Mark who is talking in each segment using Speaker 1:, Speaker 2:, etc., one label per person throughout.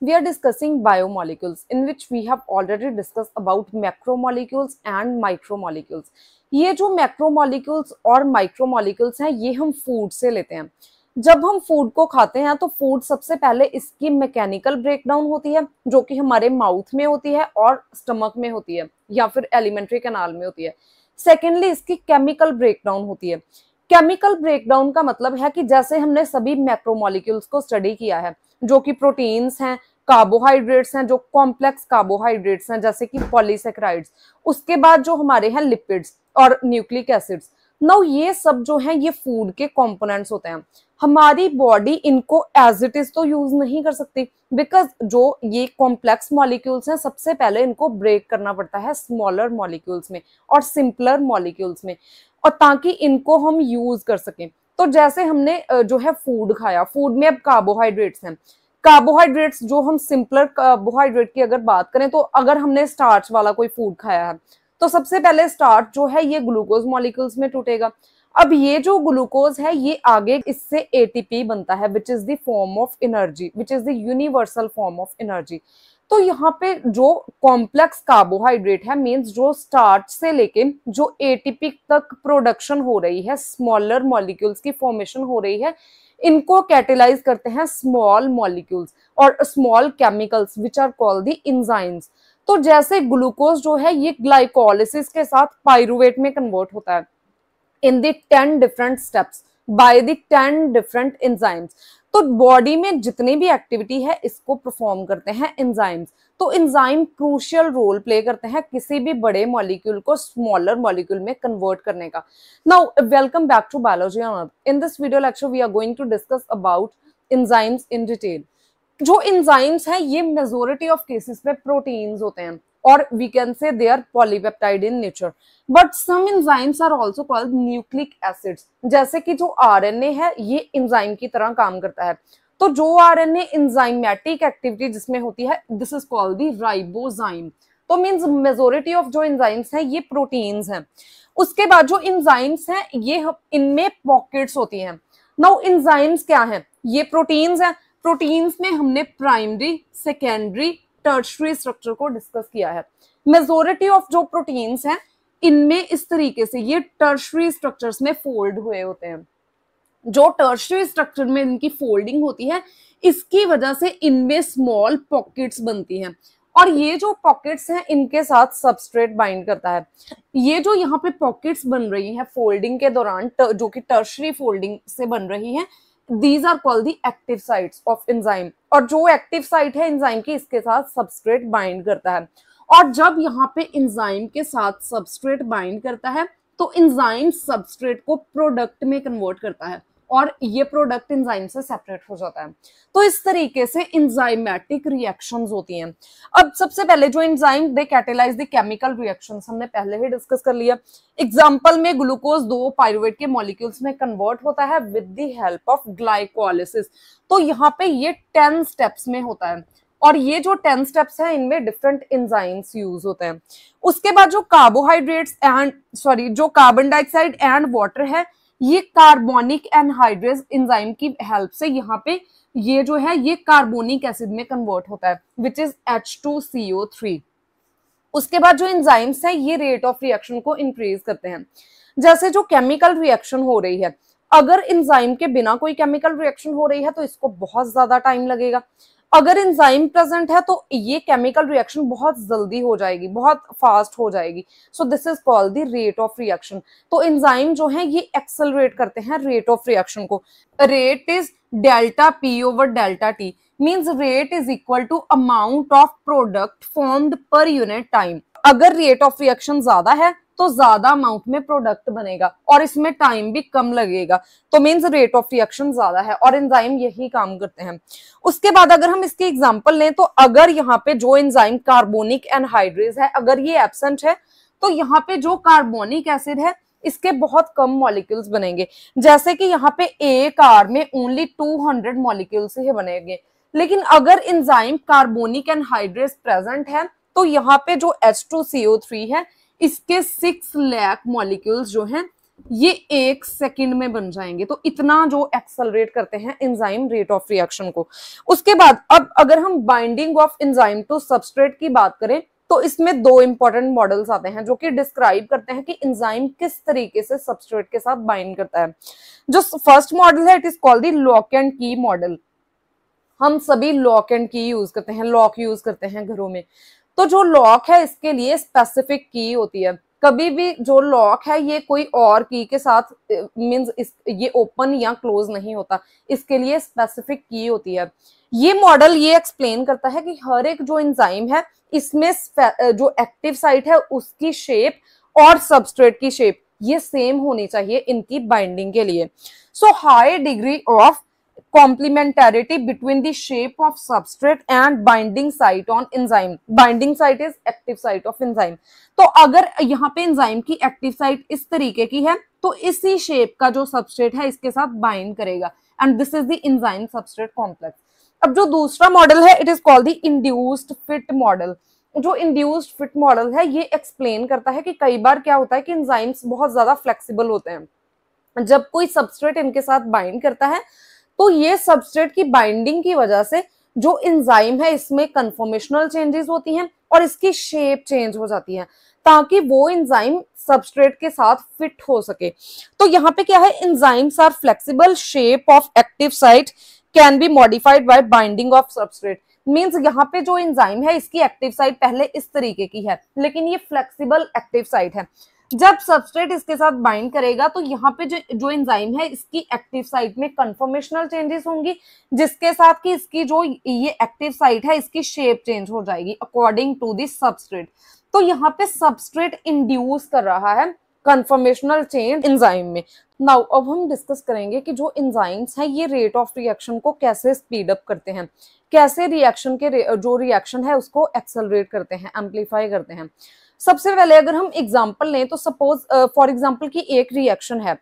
Speaker 1: we are discussing biomolecules in which we have already discussed about macromolecules and micromolecules ये जो macromolecules और micromolecules हैं ये हम food से लेते हैं जब हम फूड को खाते हैं तो फूड सबसे पहले इसकी मैकेनिकल ब्रेकडाउन होती है जो कि हमारे माउथ में होती है और स्टमक में होती है या फिर एलिमेंट्री कनाल में होती है सेकेंडली इसकी केमिकल ब्रेकडाउन होती है केमिकल ब्रेकडाउन का मतलब है कि जैसे हमने सभी मैक्रोमोलिक्यूल्स को स्टडी किया है जो कि प्रोटीन्स हैं कार्बोहाइड्रेट्स हैं जो कॉम्प्लेक्स कार्बोहाइड्रेट्स हैं जैसे कि पॉलीसेक्राइड्स उसके बाद जो हमारे हैं लिपिड्स और न्यूक्लिक एसिड्स नौ ये सब जो है ये फूड के कंपोनेंट्स होते हैं हमारी बॉडी इनको एज इट इज तो यूज नहीं कर सकती बिकॉज जो ये कॉम्प्लेक्स मॉलिक्यूल्स हैं सबसे पहले इनको ब्रेक करना पड़ता है स्मॉलर मॉलिक्यूल्स में और सिंपलर मॉलिक्यूल्स में और ताकि इनको हम यूज कर सकें तो जैसे हमने जो है फूड खाया फूड में अब कार्बोहाइड्रेट्स हैं कार्बोहाइड्रेट्स जो हम सिंपलर कार्बोहाइड्रेट की अगर बात करें तो अगर हमने स्टार्च वाला कोई फूड खाया है तो सबसे पहले स्टार्च जो है ये ग्लूकोज मॉलिक्यूल्स में टूटेगा अब ये जो ग्लूकोज है ये आगे इससे एटीपी बनता है which is the form of energy which is the universal form of energy तो यहाँ पे जो कॉम्प्लेक्स कार्बोहाइड्रेट है मीन्स जो स्टार्च से लेके जो एटीपी तक प्रोडक्शन हो रही है स्मॉलर मॉलिक्यूल्स की फॉर्मेशन हो रही है इनको कैटेलाइज करते हैं स्मॉल मॉलिक्यूल्स और small chemicals which are called the enzymes तो जैसे ग्लूकोज जो है ये ग्लाइकोलिसिस के साथ पायरुवेट में कन्वर्ट होता है in the ten different steps by different enzymes तो बॉडी में जितनी भी एक्टिविटी है इसको परफॉर्म करते हैं इंजाइम तो इंजाइम क्रूशियल रोल प्ले करते हैं किसी भी बड़े मॉलिक्यूल को स्मॉलर मॉलिक्यूल में कन्वर्ट करने का now welcome back to biology in this video lecture we are going to discuss about enzymes in detail जो इंजाइम्स हैं ये मेजोरिटी ऑफ केसेस में प्रोटीन्स होते हैं or we can say they are polypeptide in nature. But some enzymes are also called nucleic acids. जैसे कि जो RNA है ये enzyme की तरह काम करता है तो जो RNA enzymatic activity जिसमें होती है this is called the ribozyme. तो मीन्स मेजोरिटी ऑफ जो इंजाइम्स हैं ये प्रोटीन्स हैं उसके बाद जो इंजाइम्स हैं ये इनमें पॉकेट्स होती हैं नाउ इंजाइम्स क्या हैं ये प्रोटीन्स हैं प्रोटीन्स में हमने प्राइमरी सेकेंडरी टर्शरी स्ट्रक्चर को डिस्कस किया है मेजोरिटी ऑफ जो प्रोटीन्स हैं इनमें इस तरीके से ये टर्शरी स्ट्रक्चर्स में फोल्ड हुए होते हैं जो टर्शरी स्ट्रक्चर में इनकी फोल्डिंग होती है इसकी वजह से इनमें स्मॉल पॉकेट्स बनती हैं और ये जो पॉकेट्स हैं इनके साथ सबस्ट्रेट बाइंड करता है ये जो यहाँ पे पॉकेट्स बन रही हैं फोल्डिंग के दौरान जो कि टर्शरी फोल्डिंग से बन रही हैं these are called the active site of enzyme और जो एक्टिव साइट है एंजाइम की इसके साथ सबस्ट्रेट बाइंड करता है और जब यहाँ पे इंजाइम के साथ सबस्ट्रेट बाइंड करता है तो इंजाइम सबस्ट्रेट को प्रोडक्ट में कन्वर्ट करता है और ये प्रोडक्ट इंजाइम से सेपरेट हो जाता है तो इस तरीके से इंजाइमेटिक रिएक्शन होती हैं अब सबसे पहले जो enzyme they catalyse the chemical reaction हमने पहले ही डिस्कस कर लिया एग्जाम्पल में ग्लूकोज दो पायरुवेट के मॉलिक्यूल्स में कन्वर्ट होता है with the help of glycolysis तो यहाँ पे ये टेन स्टेप्स में होता है और ये जो टेन स्टेप्स हैं इनमें डिफरेंट इंजाइम्स यूज होते हैं उसके बाद जो कार्बोहाइड्रेट्स एंड सॉरी जो कार्बन डाइऑक्साइड एंड वाटर है ये कार्बोनिक एनहाइड्रेज इंजाइम की हेल्प से यहाँ पे ये जो है ये कार्बोनिक एसिड में कन्वर्ट होता है which is H two C O three उसके बाद जो एंजाइम्स हैं ये रेट ऑफ रिएक्शन को इंक्रीज करते हैं जैसे जो केमिकल रिएक्शन हो रही है अगर इंजाइम के बिना कोई केमिकल रिएक्शन हो रही है तो इसको बहुत ज्यादा टाइम लगेगा अगर इंजाइम प्रेजेंट है तो ये केमिकल रिएक्शन बहुत जल्दी हो जाएगी बहुत फास्ट हो जाएगी so this is called the rate of reaction तो इंजाइम जो है ये एक्सेलरेट करते हैं रेट ऑफ रिएक्शन को rate is delta P over delta T means rate is equal to amount of product formed per unit time अगर rate of reaction ज्यादा है तो ज्यादा अमाउंट में प्रोडक्ट बनेगा और इसमें टाइम भी कम लगेगा तो मीन्स रेट ऑफ रिएक्शन ज्यादा है और एंजाइम यही काम करते हैं उसके बाद अगर हम इसकी एग्जाम्पल लें तो अगर यहाँ पे जो एंजाइम कार्बोनिक एनहाइड्रेज है अगर ये एबसेंट है तो यहाँ पे जो कार्बोनिक एसिड है इसके बहुत कम मॉलिक्यूल्स बनेंगे जैसे कि यहाँ पे एक आर में ओनली 200 मॉलिक्यूल्स ही बनेंगे लेकिन अगर इंजाइम कार्बोनिक एनहाइड्रेस प्रेजेंट है तो यहाँ पे जो H2CO3 है इसके सिक्स लैक मॉलिक्यूल्स जो हैं ये एक सेकंड में बन जाएंगे तो इतना जो एक्सलरेट करते हैं एंजाइम रेट ऑफ रिएक्शन को उसके बाद अब अगर हम binding of enzyme to substrate की बात करें तो इसमें दो इंपॉर्टेंट मॉडल्स आते हैं जो कि डिस्क्राइब करते हैं कि इंजाइम किस तरीके से सबस्ट्रेट के साथ बाइंड करता है जो फर्स्ट मॉडल है it is called the lock and key model हम सभी लॉक एंड की यूज करते हैं लॉक यूज करते हैं घरों में तो जो लॉक है इसके लिए स्पेसिफिक की होती है कभी भी जो लॉक है ये कोई और की के साथ मीन्स ये ओपन या क्लोज नहीं होता इसके लिए स्पेसिफिक की होती है ये मॉडल ये एक्सप्लेन करता है कि हर एक जो इंजाइम है इसमें जो एक्टिव साइट है उसकी शेप और सबस्ट्रेट की शेप ये सेम होनी चाहिए इनकी बाइंडिंग के लिए so high degree of complementarity between the shape of substrate and binding site on enzyme binding site is active site of enzyme to agar yahan pe enzyme ki active site is tarike ki hai to isi shape ka jo substrate hai iske sath bind karega and this is the enzyme substrate complex ab jo dusra model hai it is called the induced fit model जो induced fit model है ये explain करता है कि कई बार क्या होता है कि इंजाइम्स बहुत ज्यादा फ्लेक्सिबल होते हैं जब कोई सबस्ट्रेट इनके साथ बाइंड करता है तो ये सबस्ट्रेट की बाइंडिंग की वजह से जो इंजाइम है इसमें कंफॉर्मेशनल चेंजेस होती हैं और इसकी शेप चेंज हो जाती है ताकि वो इंजाइम सबस्ट्रेट के साथ फिट हो सके तो यहाँ पे क्या है enzymes are flexible shape of active site can be modified by binding of substrate means यहाँ पे जो इंजाइम है इसकी एक्टिव साइट पहले इस तरीके की है लेकिन ये फ्लेक्सिबल एक्टिव साइट है जब सबस्ट्रेट इसके साथ बाइंड करेगा तो यहाँ पे जो जो एंजाइम है इसकी एक्टिव साइट में कंफर्मेशनल चेंजेस होंगी जिसके साथ कि इसकी जो ये एक्टिव साइट है इसकी शेप चेंज हो जाएगी अकॉर्डिंग टू दिस सबस्ट्रेट तो यहाँ पे सबस्ट्रेट इंड्यूस कर रहा है कंफर्मेशनल चेंज एंजाइम में नाउ अब हम डिस्कस करेंगे कि जो एंजाइम्स हैं ये रेट ऑफ रिएक्शन को कैसे स्पीड अप करते हैं कैसे रिएक्शन के जो रिएक्शन है उसको एक्सेलरेट करते हैं एम्पलीफाई करते हैं सबसे पहले अगर हम एग्जाम्पल लें तो सपोज फॉर एग्जाम्पल की एक रिएक्शन है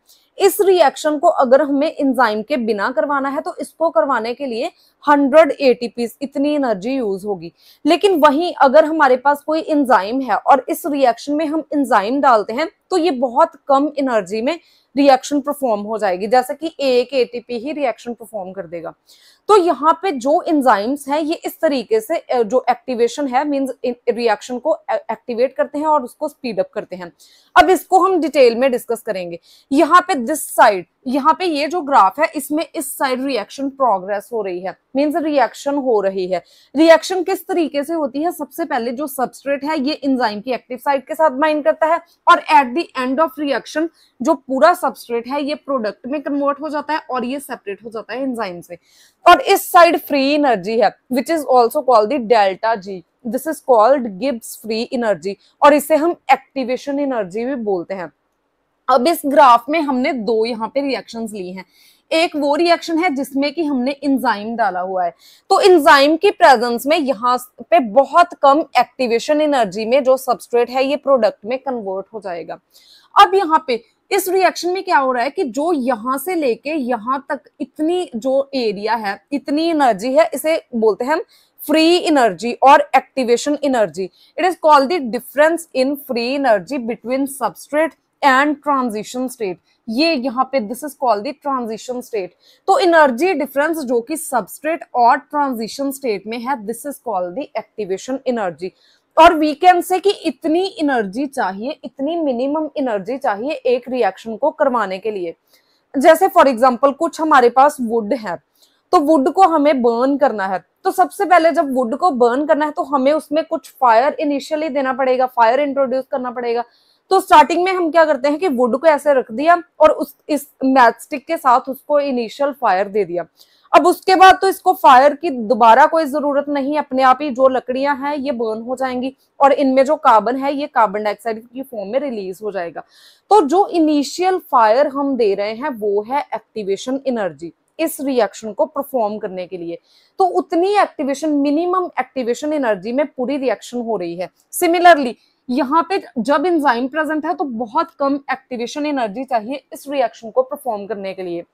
Speaker 1: इस रिएक्शन को अगर हमें इंजाइम के बिना करवाना है तो इसको करवाने के लिए 100 एटीपीस इतनी एनर्जी यूज होगी लेकिन वहीं अगर हमारे पास कोई इंजाइम है और इस रिएक्शन में हम इंजाइम डालते हैं तो ये बहुत कम एनर्जी में रिएक्शन परफॉर्म हो जाएगी जैसे कि एक एटीपी ही रिएक्शन परफॉर्म कर देगा तो यहाँ पे जो इंजाइम्स हैं ये इस तरीके से जो एक्टिवेशन है मींस रिएक्शन को एक्टिवेट करते हैं और उसको स्पीड अप करते हैं अब इसको हम डिटेल में डिस्कस करेंगे यहाँ पे दिस साइड यहाँ पे ये जो ग्राफ है इसमें इस साइड रिएक्शन प्रोग्रेस हो रही है मींस रिएक्शन हो रही है रिएक्शन किस तरीके से होती है सबसे पहले जो सबस्ट्रेट है ये इंजाइम की एक्टिव साइड के साथ बाइंड करता है और at the end of reaction जो पूरा सबस्ट्रेट है ये प्रोडक्ट में कन्वर्ट हो जाता है और ये सेपरेट हो जाता है इंजाइम से और और इस साइड फ्री एनर्जी है which is also called the delta G this is called Gibbs free energy और इसे हम एक्टिवेशन एनर्जी भी बोलते हैं अब इस ग्राफ में हमने दो यहाँ पे रिएक्शंस ली हैं एक वो रिएक्शन है जिसमें कि हमने इंजाइम डाला हुआ है तो इंजाइम की प्रेजेंस में यहाँ पे बहुत कम एक्टिवेशन एनर्जी में जो सबस्ट्रेट है ये प्रोडक्ट में कन्वर्ट हो जाएगा अब यहाँ पे इस रिएक्शन में क्या हो रहा है कि जो यहां से लेके यहां तक इतनी जो एरिया है इतनी एनर्जी है इसे बोलते हैं फ्री एनर्जी और activation energy it is called the difference in free energy between substrate and transition state ये यहाँ पे this is called the transition state तो एनर्जी डिफरेंस जो कि सबस्ट्रेट और ट्रांजिशन स्टेट में है this is called the activation energy और वी कैन से कि इतनी एनर्जी चाहिए इतनी मिनिमम एनर्जी चाहिए एक रिएक्शन को करवाने के लिए जैसे फॉर एग्जाम्पल कुछ हमारे पास वुड है तो वुड को हमें बर्न करना है तो सबसे पहले जब वुड को बर्न करना है तो हमें उसमें कुछ फायर इनिशियली देना पड़ेगा फायर इंट्रोड्यूस करना पड़ेगा तो स्टार्टिंग में हम क्या करते हैं कि वुड को ऐसे रख दिया और उस इस मैथस्टिक के साथ उसको इनिशियल फायर दे दिया अब उसके बाद तो इसको फायर की दोबारा कोई जरूरत नहीं अपने आप ही जो लकड़ियां हैं ये बर्न हो जाएंगी और इनमें जो कार्बन है ये कार्बन डाइऑक्साइड की फॉर्म में रिलीज हो जाएगा तो जो इनिशियल फायर हम दे रहे हैं वो है एक्टिवेशन एनर्जी इस रिएक्शन को परफॉर्म करने के लिए तो उतनी एक्टिवेशन मिनिमम एक्टिवेशन एनर्जी में पूरी रिएक्शन हो रही है सिमिलरली यहाँ पे जब इंजाइम प्रेजेंट है तो बहुत कम एक्टिवेशन एनर्जी चाहिए इस रिएक्शन को परफॉर्म करने के लिए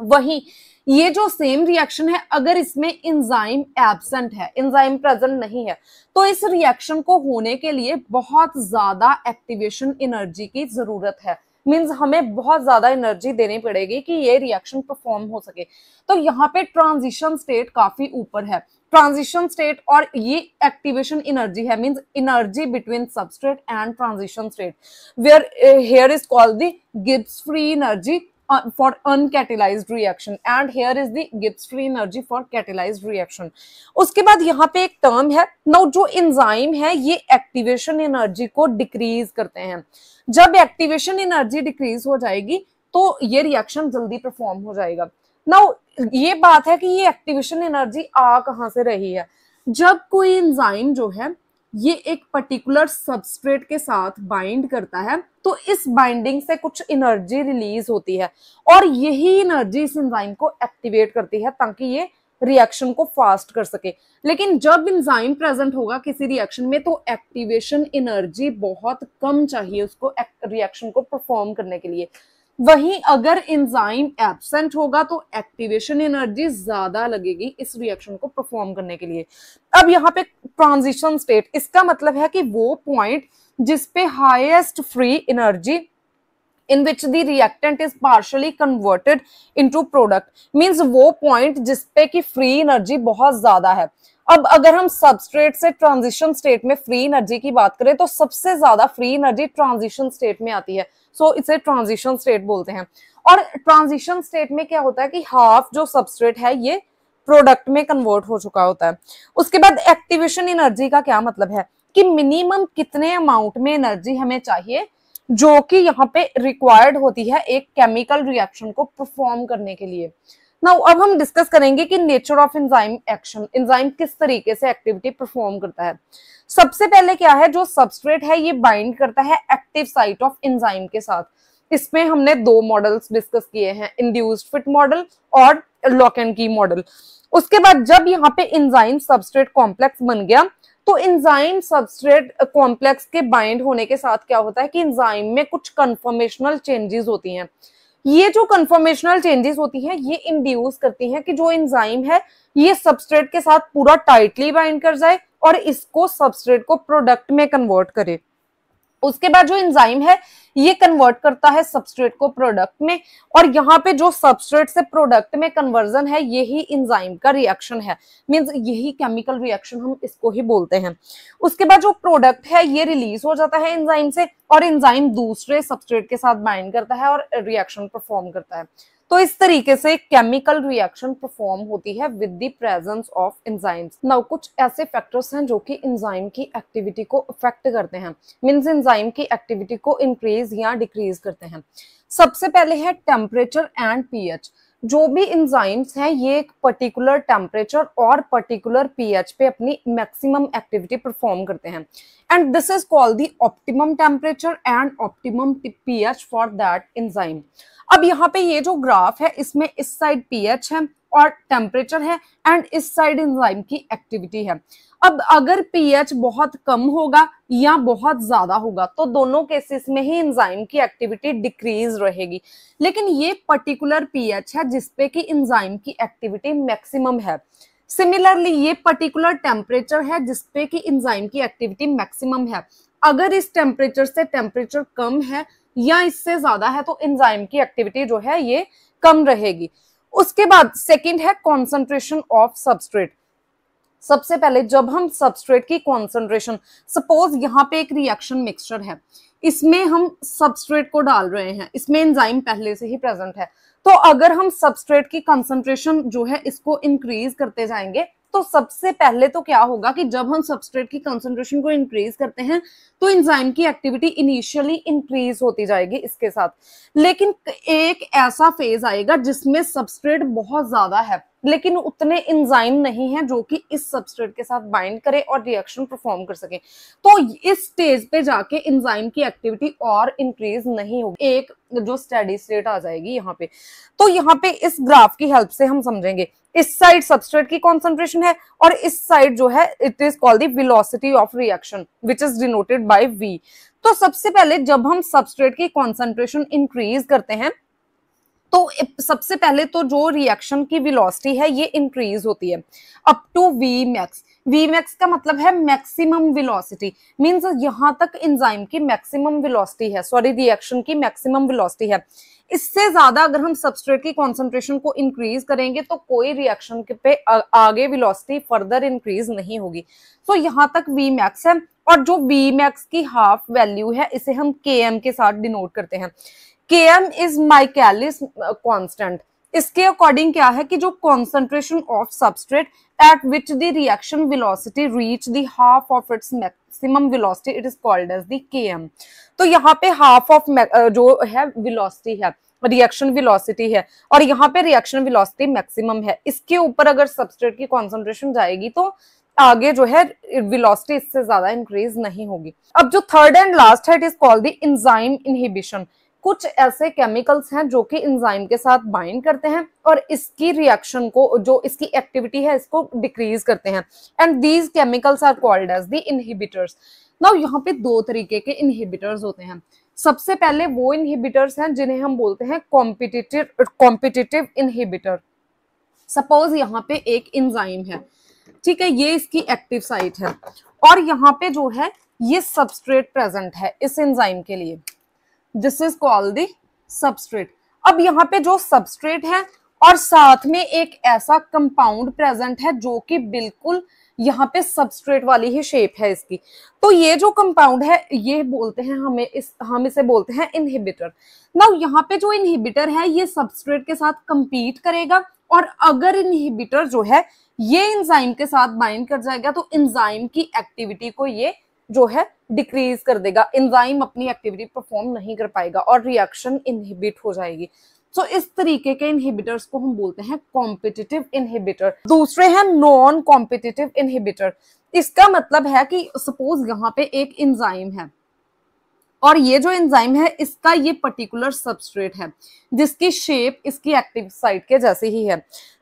Speaker 1: वहीं ये जो सेम रिएक्शन है अगर इसमें इंजाइम एबसेंट है इंजाइम प्रेजेंट नहीं है तो इस रिएक्शन को होने के लिए बहुत ज्यादा एक्टिवेशन एनर्जी की जरूरत है मीन्स हमें बहुत ज्यादा एनर्जी देनी पड़ेगी कि ये रिएक्शन परफॉर्म हो सके तो यहाँ पे ट्रांजिशन स्टेट काफी ऊपर है ट्रांजिशन स्टेट और ये एक्टिवेशन एनर्जी है means energy between substrate and transition state where here is called the Gibbs free energy uh, for uncatalyzed reaction and here is the Gibbs free energy for catalyzed reaction uske baad yahan pe ek term hai now jo enzyme hai ye activation energy ko decrease karte hain jab activation energy decrease ho jayegi to ye reaction jaldi perform ho jayega now ye baat hai ki ye activation energy aa kahan se rahi hai जब कोई enzyme जो है ये एक particular substrate के साथ bind करता है तो इस बाइंडिंग से कुछ एनर्जी रिलीज होती है और यही एनर्जी इस एंजाइम को एक्टिवेट करती है ताकि ये रिएक्शन को फास्ट कर सके लेकिन जब एंजाइम प्रेजेंट होगा किसी रिएक्शन में तो एक्टिवेशन एनर्जी बहुत कम चाहिए उसको रिएक्शन को परफॉर्म करने के लिए वहीं अगर एंजाइम एबसेंट होगा तो एक्टिवेशन एनर्जी ज्यादा लगेगी इस रिएक्शन को परफॉर्म करने के लिए अब यहाँ पे ट्रांजिशन स्टेट इसका मतलब है कि वो पॉइंट जिसपे highest free energy in which the reactant is partially converted into product means वो पॉइंट जिस पे की फ्री एनर्जी बहुत ज्यादा है अब अगर हम सबस्ट्रेट से ट्रांजिशन स्टेट में फ्री एनर्जी की बात करें तो सबसे ज्यादा फ्री एनर्जी ट्रांजिशन स्टेट में आती है सो so, इसे ट्रांजिशन स्टेट बोलते हैं और ट्रांजिशन स्टेट में क्या होता है कि हाफ जो सबस्ट्रेट है ये प्रोडक्ट में कन्वर्ट हो चुका होता है उसके बाद एक्टिवेशन एनर्जी का क्या मतलब है कि मिनिमम कितने अमाउंट में एनर्जी हमें चाहिए जो कि यहाँ पे रिक्वायर्ड होती है एक केमिकल रिएक्शन को परफॉर्म करने के लिए नाउ अब हम डिस्कस करेंगे कि nature of enzyme action enzyme किस तरीके से एक्टिविटी परफॉर्म करता है सबसे पहले क्या है जो सबस्ट्रेट है ये बाइंड करता है एक्टिव साइट ऑफ एंजाइम के साथ इसमें हमने दो मॉडल्स डिस्कस किए हैं इंड्यूस्ड फिट मॉडल और लॉक एंड की मॉडल उसके बाद जब यहाँ पे इंजाइम सबस्ट्रेट कॉम्प्लेक्स बन गया तो इंजाइम सबस्ट्रेट कॉम्प्लेक्स के बाइंड होने के साथ क्या होता है कि इंजाइम में कुछ कंफर्मेशनल चेंजेस होती हैं ये जो कन्फर्मेशनल चेंजेस होती हैं ये इंड्यूस करती हैं कि जो इंजाइम है ये सबस्ट्रेट के साथ पूरा टाइटली बाइंड कर जाए और इसको सबस्ट्रेट को प्रोडक्ट में कन्वर्ट करे उसके बाद जो इंजाइम है ये कन्वर्ट करता है सबस्ट्रेट को प्रोडक्ट में और यहाँ पे जो सबस्ट्रेट से प्रोडक्ट में कन्वर्जन है यही इंजाइम का रिएक्शन है मीन्स यही केमिकल रिएक्शन हम इसको ही बोलते हैं उसके बाद जो प्रोडक्ट है ये रिलीज हो जाता है इंजाइम से और इंजाइम दूसरे सबस्ट्रेट के साथ बाइंड करता है और रिएक्शन परफॉर्म करता है तो इस तरीके से केमिकल रिएक्शन परफॉर्म होती है with the presence of enzymes now कुछ ऐसे फैक्टर्स हैं जो कि एंजाइम की एक्टिविटी को अफेक्ट करते हैं मीन्स एंजाइम की एक्टिविटी को इंक्रीज या डिक्रीज करते हैं सबसे पहले है टेम्परेचर एंड पीएच जो भी इंजाइम्स हैं ये एक पर्टिकुलर टेम्परेचर और पर्टिकुलर पीएच पे अपनी मैक्सिमम एक्टिविटी परफॉर्म करते हैं and this is called the optimum temperature and optimum pH for that enzyme अब यहाँ पे ये जो ग्राफ है इसमें इस साइड पीएच है और टेम्परेचर है एंड इस साइड इंजाइम की एक्टिविटी है अब अगर पीएच बहुत कम होगा या बहुत ज्यादा होगा तो दोनों केसेस में ही इंजाइम की एक्टिविटी डिक्रीज रहेगी लेकिन ये पर्टिकुलर पीएच है जिसपे की इंजाइम की एक्टिविटी मैक्सिमम है सिमिलरली ये पर्टिकुलर टेम्परेचर है जिसपे की इंजाइम की एक्टिविटी मैक्सिमम है अगर इस टेम्परेचर से टेम्परेचर कम है या इससे ज्यादा है तो इंजाइम की एक्टिविटी जो है ये कम रहेगी उसके बाद सेकंड है कॉन्सेंट्रेशन ऑफ सबस्ट्रेट सबसे पहले जब हम सबस्ट्रेट की कॉन्सेंट्रेशन सपोज यहाँ पे एक रिएक्शन मिक्सचर है इसमें हम सबस्ट्रेट को डाल रहे हैं इसमें एंजाइम पहले से ही प्रेजेंट है तो अगर हम सबस्ट्रेट की कंसंट्रेशन जो है इसको इंक्रीज करते जाएंगे तो सबसे पहले तो क्या होगा कि जब हम सबस्ट्रेट की कंसंट्रेशन को इंक्रीज करते हैं तो इंजाइम की एक्टिविटी इनिशियली इंक्रीज होती जाएगी इसके साथ लेकिन एक ऐसा फेज आएगा जिसमें सबस्ट्रेट बहुत ज्यादा है लेकिन उतने इंजाइम नहीं है जो कि इस सबस्ट्रेट के साथ बाइंड करे और रिएक्शन परफॉर्म कर सके तो इस स्टेज पे जाके इंजाइम की एक्टिविटी और इंक्रीज नहीं होगी एक जो स्टेडी स्टेट आ जाएगी यहाँ पे तो यहाँ पे इस ग्राफ की हेल्प से हम समझेंगे इस साइड सबस्ट्रेट की कॉन्सेंट्रेशन है और इस साइड जो है it is called the velocity of reaction which is denoted by V तो सबसे पहले जब हम सबस्ट्रेट की कॉन्सेंट्रेशन इंक्रीज करते हैं तो सबसे पहले तो जो रिएक्शन की वेलोसिटी है ये इंक्रीज होती है up to V max V max का मतलब है मैक्सिमम वेलोसिटी मींस यहां तक इंजाइम की मैक्सिमम वेलोसिटी है सॉरी रिएक्शन की मैक्सिमम वेलोसिटी है इससे ज्यादा अगर हम सबस्ट्रेट की कॉन्सेंट्रेशन को इंक्रीज करेंगे तो कोई रिएक्शन पे आगे वेलोसिटी फर्दर इंक्रीज नहीं होगी सो so, यहाँ तक वी मैक्स है और जो वी मैक्स की हाफ वैल्यू है इसे हम के एम के साथ डिनोट करते हैं K M is Michaelis constant इसके अकॉर्डिंग क्या है कि जो concentration of substrate at which the reaction velocity reach the half of its maximum velocity it is called as the KM तो यहाँ पे हाफ ऑफ uh, जो है वेलोसिटी है रिएक्शन वेलोसिटी है और यहाँ पे रिएक्शन वेलोसिटी मैक्सिमम है इसके ऊपर अगर सबस्ट्रेट की कॉन्सेंट्रेशन जाएगी तो आगे जो है वेलोसिटी इससे ज्यादा इंक्रीज नहीं होगी अब जो थर्ड एंड लास्ट है it is called the enzyme inhibition कुछ ऐसे केमिकल्स हैं जो कि इंजाइम के साथ बाइंड करते हैं और इसकी रिएक्शन को जो इसकी एक्टिविटी है इसको डिक्रीज करते हैं and these chemicals are called as the inhibitors ना यहाँ पे दो तरीके के इनहिबिटर्स होते हैं सबसे पहले वो इनहिबिटर्स हैं जिन्हें हम बोलते हैं कॉम्पिटिटिव कॉम्पिटिटिव इनहिबिटर सपोज यहाँ पे एक इंजाइम है ठीक है ये इसकी एक्टिव साइट है और यहाँ पे जो है ये सबस्ट्रेट प्रेजेंट है इस एंजाइम के लिए this is called the substrate अब यहाँ पे जो सबस्ट्रेट है और साथ में एक ऐसा कंपाउंड प्रेजेंट है जो कि बिल्कुल यहाँ पे सबस्ट्रेट वाली ही शेप है इसकी तो ये जो कंपाउंड है ये बोलते हैं हमें इस हम इसे बोलते हैं इनहिबिटर ना यहाँ पे जो इनहिबिटर है ये सबस्ट्रेट के साथ कंपीट करेगा और अगर इनहिबिटर जो है ये इंजाइम के साथ बाइंड कर जाएगा तो इंजाइम की एक्टिविटी को ये जो है डिक्रीज कर देगा इंजाइम अपनी एक्टिविटी परफॉर्म नहीं कर पाएगा और रिएक्शन इनहिबिट हो जाएगी सो so, इस तरीके के इनहिबिटर्स को हम बोलते हैं कॉम्पिटिटिव इनहिबिटर दूसरे हैं नॉन कॉम्पिटिटिव इनहिबिटर इसका मतलब है कि सपोज यहाँ पे एक इंजाइम है और ये जो एंजाइम है इसका ये पर्टिकुलर सबस्ट्रेट है जिसकी शेप इसकी एक्टिव साइट के जैसे ही है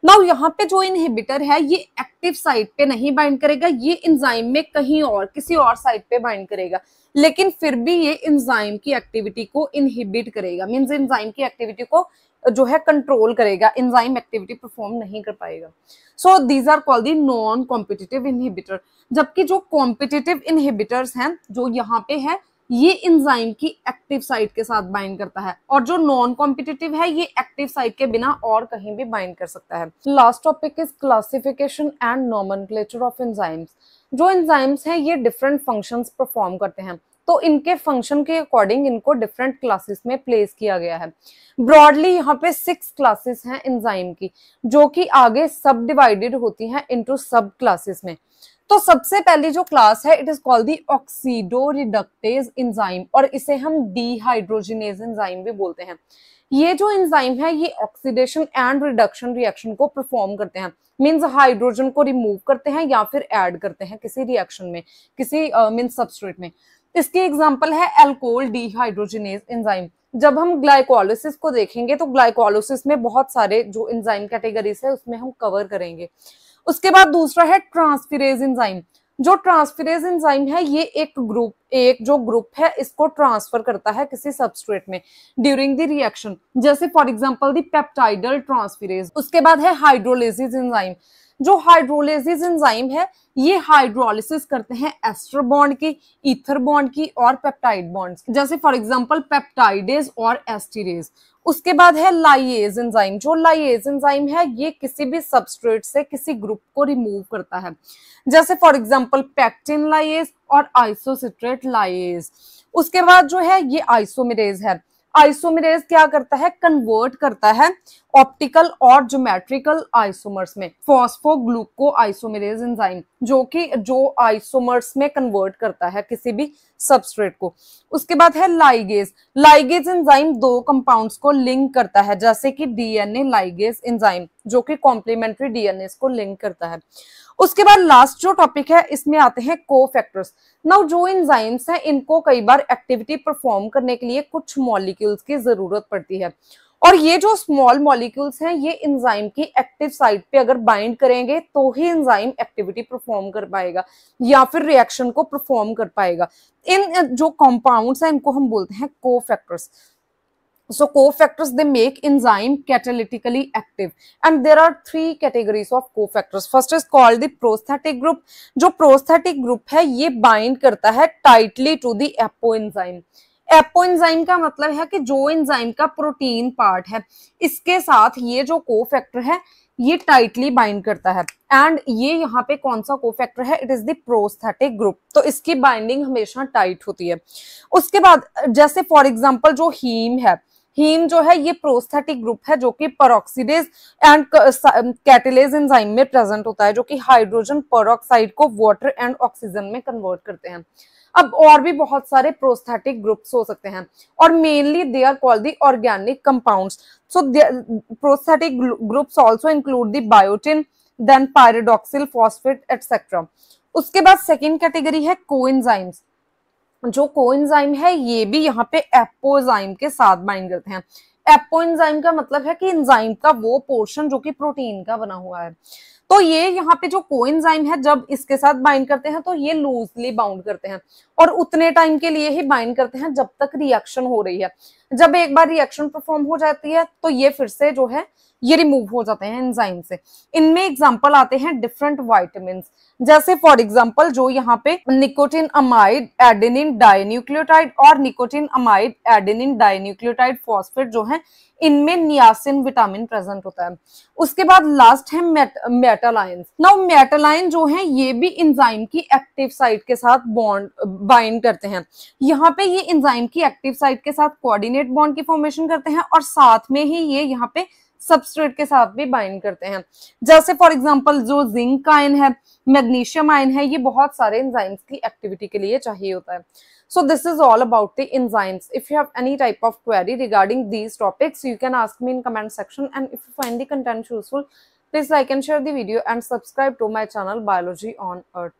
Speaker 1: नाउ यहाँ पे जो इनहिबिटर है ये एक्टिव साइट पे नहीं बाइंड करेगा ये इंजाइम में कहीं और किसी और साइट पे बाइंड करेगा लेकिन फिर भी ये इंजाइम की एक्टिविटी को इनहिबिट करेगा मीन्स इंजाइम की एक्टिविटी को जो है कंट्रोल करेगा इंजाइम एक्टिविटी परफॉर्म नहीं कर पाएगा so these are call the non competitive inhibitor जबकि जो कॉम्पिटिटिव इनहिबिटर्स हैं जो यहाँ पे है ये इंजाइम की एक्टिव साइट के साथ बाइंड करता है और जो नॉन कॉम्पिटेटिव है ये एक्टिव साइट के बिना और कहीं भी बाइंड कर सकता है last topic is classification and नॉमन ऑफ एंजाइम्स जो एंजाइम्स हैं ये डिफरेंट फंक्शंस परफॉर्म करते हैं तो इनके फंक्शन के अकॉर्डिंग इनको डिफरेंट क्लासेस में प्लेस किया गया है ब्रॉडली यहाँ पे सिक्स क्लासेस हैं इंजाइम की जो कि आगे सब डिवाइडेड होती हैं इनटू सब क्लासेस में तो सबसे पहली जो क्लास है it is called the oxidoreductase enzyme और इसे हम डीहाइड्रोजिनेज इंजाइम भी बोलते हैं ये जो इंजाइम है ये ऑक्सीडेशन एंड रिडक्शन रिएक्शन को परफॉर्म करते हैं मीन्स हाइड्रोजन को रिमूव करते हैं या फिर ऐड करते हैं किसी रिएक्शन में किसी मीन्स uh, सबस्ट्रेट में इसकी एग्जाम्पल है एल्कोल डीहाइड्रोजिनेज एंजाइम जब हम ग्लाइकोलोसिस को देखेंगे तो ग्लाइकोलोसिस में बहुत सारे जो एंजाइम कैटेगरीज है उसमें हम कवर करेंगे उसके बाद दूसरा है ट्रांसफिरेज इंजाइम जो ट्रांसफिरेज इंजाइम है ये एक ग्रुप एक जो ग्रुप है इसको ट्रांसफर करता है किसी सबस्ट्रेट में ड्यूरिंग द रिएक्शन जैसे for example the peptidyl transferase उसके बाद है हाइड्रोलेजिस इंजाइम जो हाइड्रोलिस एंजाइम है ये हाइड्रोलिसिस करते हैं एस्टर बॉन्ड की ईथर बॉन्ड की और पेप्टाइड बॉन्ड जैसे फॉर एग्जांपल पेप्टाइडेज और एस्टीरेज उसके बाद है लाइएज एंजाइम जो लाइएज एंजाइम है ये किसी भी सबस्ट्रेट से किसी ग्रुप को रिमूव करता है जैसे फॉर एग्जांपल पैक्टिन लाइएज और आइसोसिट्रेट लाइएज उसके बाद जो है ये आइसोमिरेज है आइसोमरेज क्या करता है कन्वर्ट करता है ऑप्टिकल और ज्योमेट्रिकल आइसोमर्स में फॉस्फोग्लूको आइसोमरेज एंजाइम जो कि जो आइसोमर्स में कन्वर्ट करता है किसी भी सबस्ट्रेट को उसके बाद है लाइगेज लाइगेज एंजाइम दो कंपाउंड्स को लिंक करता है जैसे कि डीएनए लाइगेज एंजाइम जो कि कॉम्प्लीमेंट्री डीएनए को लिंक करता है उसके बाद लास्ट जो टॉपिक है इसमें आते हैं को फैक्टर्स नाउ जो इंजाइम्स हैं इनको कई बार एक्टिविटी परफॉर्म करने के लिए कुछ मॉलिक्यूल्स की जरूरत पड़ती है और ये जो स्मॉल मॉलिक्यूल्स हैं ये इंजाइम की एक्टिव साइट पे अगर बाइंड करेंगे तो ही इंजाइम एक्टिविटी परफॉर्म कर पाएगा या फिर रिएक्शन को परफॉर्म कर पाएगा इन जो कॉम्पाउंड्स हैं इनको हम बोलते हैं cofactors so cofactors they make enzyme catalytically active and there are three categories of cofactors first is called the prosthetic group jo prosthetic group hai ye bind karta hai tightly to the apoenzyme apoenzyme का मतलब है कि जो enzyme का protein part है इसके साथ ये जो कोफैक्टर है ये टाइटली बाइंड करता है एंड ये यहाँ पे कौन सा कोफैक्टर है it is the prosthetic group तो इसकी बाइंडिंग हमेशा टाइट होती है उसके बाद जैसे फॉर एग्जांपल जो हीम है हीम जो है ये प्रोस्थेटिक ग्रुप है जो कि परोक्सीडेज एंड कैटेलेज एंजाइम में प्रेजेंट होता है जो कि हाइड्रोजन परोक्साइड को वाटर एंड ऑक्सीजन में कन्वर्ट करते हैं अब और भी बहुत सारे प्रोस्थेटिक ग्रुप्स हो सकते हैं और mainly they are called the organic compounds so prosthetic groups also include the biotin then pyridoxal phosphate etcetera उसके बाद सेकेंड कैटेगरी है कोइंजाइम्स जो कोइंजाइम है ये भी यहाँ पे एपोजाइम के साथ बाइंड करते हैं एपोइंजाइम का मतलब है कि इंजाइम का वो पोर्शन जो कि प्रोटीन का बना हुआ है तो ये यहाँ पे जो कोइंजाइम है जब इसके साथ बाइंड करते हैं तो ये लूजली बाउंड करते हैं और उतने टाइम के लिए ही बाइंड करते हैं जब तक रिएक्शन हो रही है जब एक बार रिएक्शन परफॉर्म हो जाती है तो ये फिर से जो है ये रिमूव हो जाते हैं एंजाइम से इनमें एग्जाम्पल आते हैं डिफरेंट वाइटमिन जैसे फॉर एग्जाम्पल जो यहाँ पे निकोटिन अमाइड एडेनिन डायन्यूक्लियोटाइड और nicotinamide adenine dinucleotide phosphate जो है इनमें नियासिन विटामिन प्रेजेंट होता है उसके बाद लास्ट है मेट, मेटालाइन नाउ मेटालाइन जो है ये भी इंजाइम की एक्टिव साइट के साथ बॉन्ड बाइंड करते हैं यहाँ पे ये इंजाइम की एक्टिव साइट के साथ कोऑर्डिनेट कार्बोनेट बॉन्ड की फॉर्मेशन करते हैं और साथ में ही ये यहाँ पे सबस्ट्रेट के साथ भी बाइंड करते हैं जैसे फॉर एग्जांपल जो जिंक का आयन है मैग्नीशियम आयन है ये बहुत सारे इंजाइम्स की एक्टिविटी के लिए चाहिए होता है so this is all about the enzymes if you have any type of query regarding these topics you can ask me in comment section and if you find the content useful please like and share the video and subscribe to my channel biology on earth